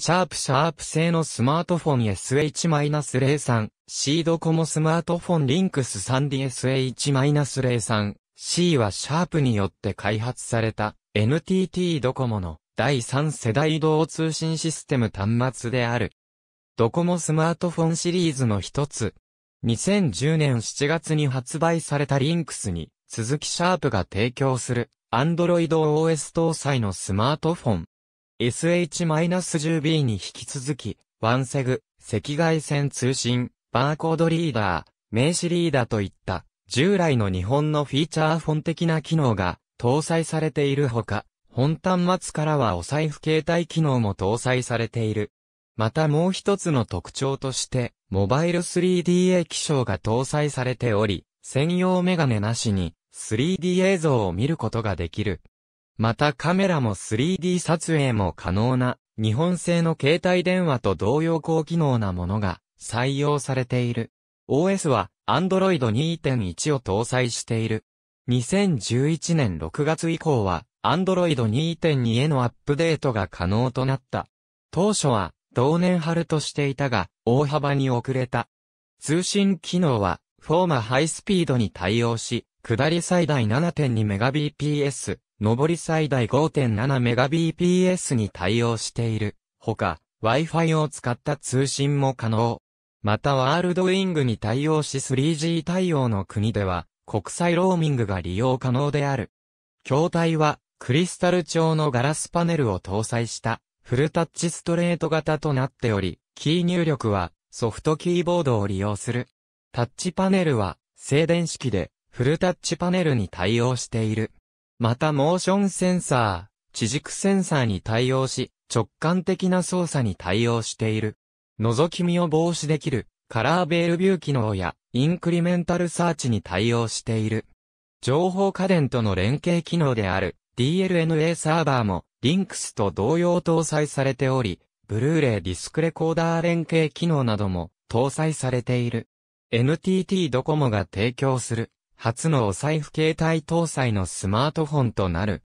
シャープシャープ製のスマートフォン SH-03、C ドコモスマートフォンリンクス 3DSH-03、C はシャープによって開発された NTT ドコモの第3世代動通信システム端末である。ドコモスマートフォンシリーズの一つ。2010年7月に発売されたリンクスに、鈴木シャープが提供する Android OS 搭載のスマートフォン SH-10B に引き続き、ワンセグ、赤外線通信、バーコードリーダー、名刺リーダーといった、従来の日本のフィーチャーフォン的な機能が搭載されているほか、本端末からはお財布携帯機能も搭載されている。またもう一つの特徴として、モバイル 3D 液晶が搭載されており、専用メガネなしに 3D 映像を見ることができる。またカメラも 3D 撮影も可能な、日本製の携帯電話と同様高機能なものが採用されている。OS は Android 2.1を搭載している。2011年6月以降は Android 2.2へのアップデートが可能となった。当初は同年春としていたが大幅に遅れた。通信機能はフォーマハイスピードに対応し、下り最大 7.2Mbps、上り最大 5.7Mbps に対応している。ほか、Wi-Fi を使った通信も可能。またワールドウィングに対応し 3G 対応の国では、国際ローミングが利用可能である。筐体は、クリスタル調のガラスパネルを搭載した、フルタッチストレート型となっており、キー入力は、ソフトキーボードを利用する。タッチパネルは、静電式で、フルタッチパネルに対応している。またモーションセンサー、地軸センサーに対応し、直感的な操作に対応している。覗き見を防止できる、カラーベールビュー機能や、インクリメンタルサーチに対応している。情報家電との連携機能である、DLNA サーバーも、リンクスと同様搭載されており、ブルーレイディスクレコーダー連携機能なども搭載されている。NTT ドコモが提供する初のお財布携帯搭載のスマートフォンとなる。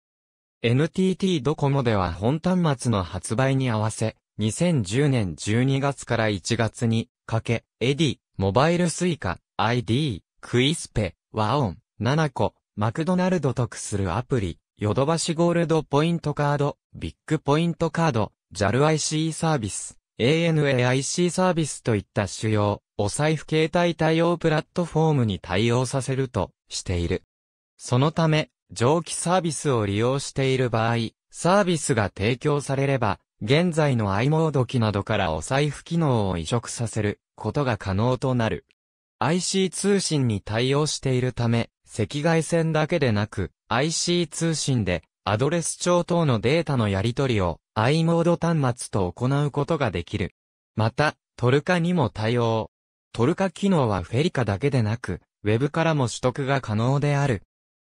NTT ドコモでは本端末の発売に合わせ、2010年12月から1月にかけ、エディ、モバイルスイカ、ID、クイスペ、ワオン、ナナコ、マクドナルド得するアプリ、ヨドバシゴールドポイントカード、ビッグポイントカード、JALIC サービス、ANAIC サービスといった主要、お財布携帯対応プラットフォームに対応させるとしている。そのため、蒸気サービスを利用している場合、サービスが提供されれば、現在の i モード機などからお財布機能を移植させることが可能となる。IC 通信に対応しているため、赤外線だけでなく、IC 通信でアドレス帳等のデータのやり取りを i モード端末と行うことができる。また、トルカにも対応。トルカ機能はフェリカだけでなく、ウェブからも取得が可能である。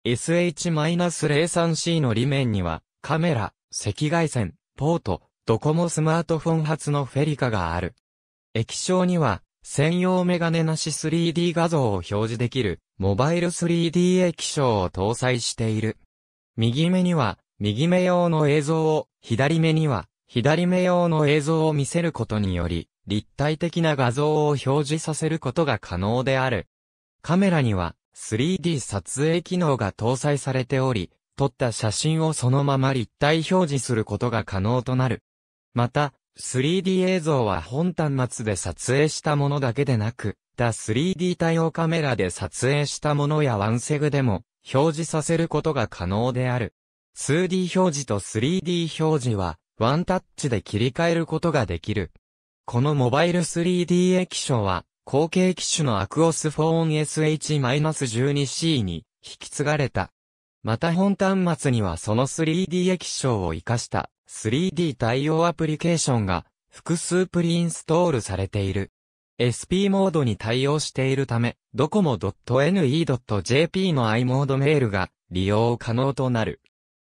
SH-03C の裏面には、カメラ、赤外線、ポート、ドコモスマートフォン発のフェリカがある。液晶には、専用メガネなし 3D 画像を表示できる、モバイル 3D 液晶を搭載している。右目には、右目用の映像を、左目には、左目用の映像を見せることにより、立体的な画像を表示させることが可能である。カメラには 3D 撮影機能が搭載されており、撮った写真をそのまま立体表示することが可能となる。また、3D 映像は本端末で撮影したものだけでなく、他 3D 対応カメラで撮影したものやワンセグでも表示させることが可能である。2D 表示と 3D 表示は、ワンタッチで切り替えることができる。このモバイル 3D 液晶は、後継機種のアクオスフォーン SH-12C に引き継がれた。また本端末にはその 3D 液晶を活かした 3D 対応アプリケーションが複数プリインストールされている。SP モードに対応しているため、ドコモ .ne.jp の i モードメールが利用可能となる。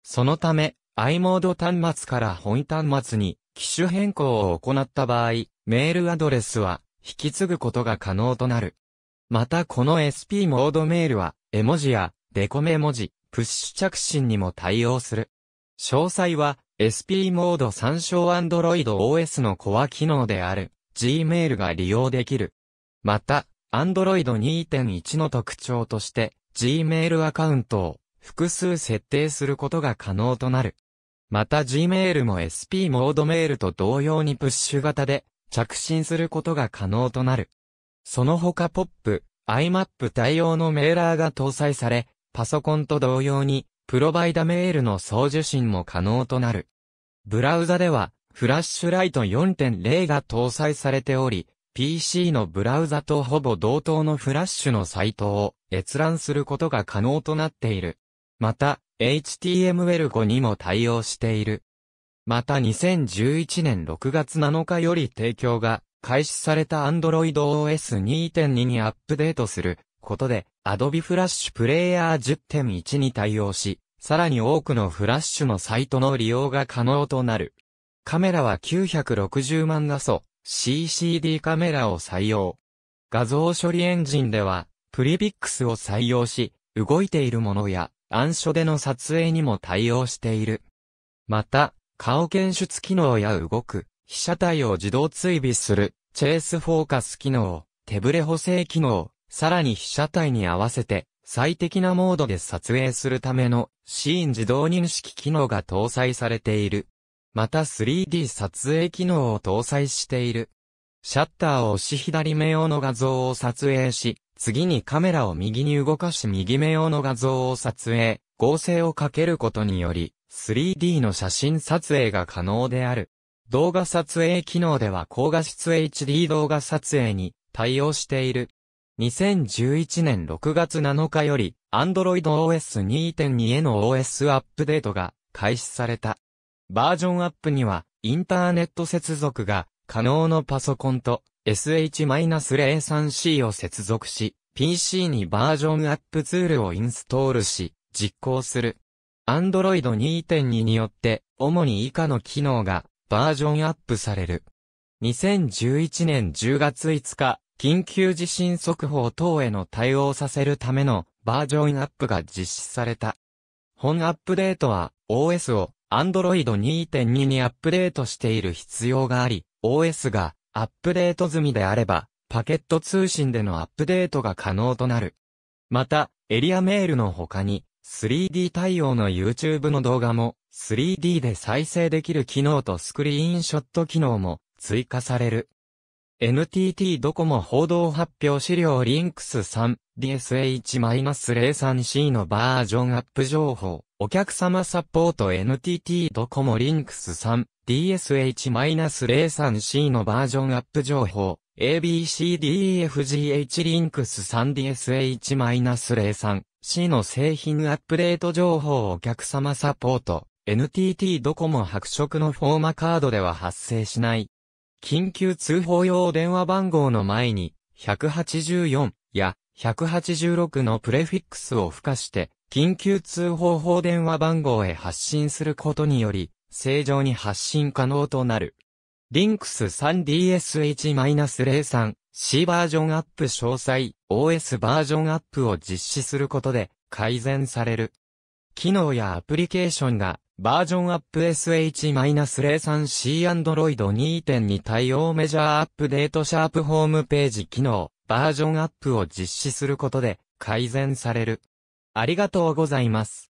そのため、i モード端末から本端末に機種変更を行った場合、メールアドレスは引き継ぐことが可能となる。またこの SP モードメールは、絵文字やデコメ文字、プッシュ着信にも対応する。詳細は SP モード参照 Android OS のコア機能である。Gmail が利用できる。また、Android 2.1の特徴として、Gmail アカウントを複数設定することが可能となる。また Gmail も SP モードメールと同様にプッシュ型で着信することが可能となる。その他 POP、IMAP 対応のメーラーが搭載され、パソコンと同様に、プロバイダメールの送受信も可能となる。ブラウザでは、フラッシュライト4.0が搭載されており、PC のブラウザとほぼ同等のフラッシュのサイトを閲覧することが可能となっている。また、HTML5 にも対応している。また2011年6月7日より提供が開始された Android OS 2.2にアップデートすることで Adobe Flash Player 10.1に対応し、さらに多くのフラッシュのサイトの利用が可能となる。カメラは960万画素 CCD カメラを採用。画像処理エンジンでは、プリビックスを採用し、動いているものや暗所での撮影にも対応している。また、顔検出機能や動く、被写体を自動追尾する、チェイスフォーカス機能、手ブレ補正機能、さらに被写体に合わせて、最適なモードで撮影するためのシーン自動認識機能が搭載されている。また 3D 撮影機能を搭載している。シャッターを押し左目用の画像を撮影し、次にカメラを右に動かし右目用の画像を撮影、合成をかけることにより、3D の写真撮影が可能である。動画撮影機能では高画質 HD 動画撮影に対応している。2011年6月7日より、Android OS 2.2への OS アップデートが開始された。バージョンアップには、インターネット接続が可能のパソコンと SH-03C を接続し、PC にバージョンアップツールをインストールし、実行する。Android 2.2によって、主に以下の機能がバージョンアップされる。2011年10月5日、緊急地震速報等への対応させるためのバージョンアップが実施された。本アップデートは OS を Android 2.2にアップデートしている必要があり、OS がアップデート済みであれば、パケット通信でのアップデートが可能となる。また、エリアメールの他に、3D 対応の YouTube の動画も 3D で再生できる機能とスクリーンショット機能も追加される。NTT ドコモ報道発表資料リンクス 3DSH-03C のバージョンアップ情報お客様サポート NTT ドコモリンクス 3DSH-03C のバージョンアップ情報 ABCDEFGH リンクス 3DSH-03C の製品アップデート情報お客様サポート NTT ドコモ白色のフォーマカードでは発生しない緊急通報用電話番号の前に、184や186のプレフィックスを付加して、緊急通報法電話番号へ発信することにより、正常に発信可能となる。リンクス 3DSH-03 C バージョンアップ詳細 OS バージョンアップを実施することで改善される。機能やアプリケーションがバージョンアップ SH-03C Android 2.2対応メジャーアップデートシャープホームページ機能、バージョンアップを実施することで改善される。ありがとうございます。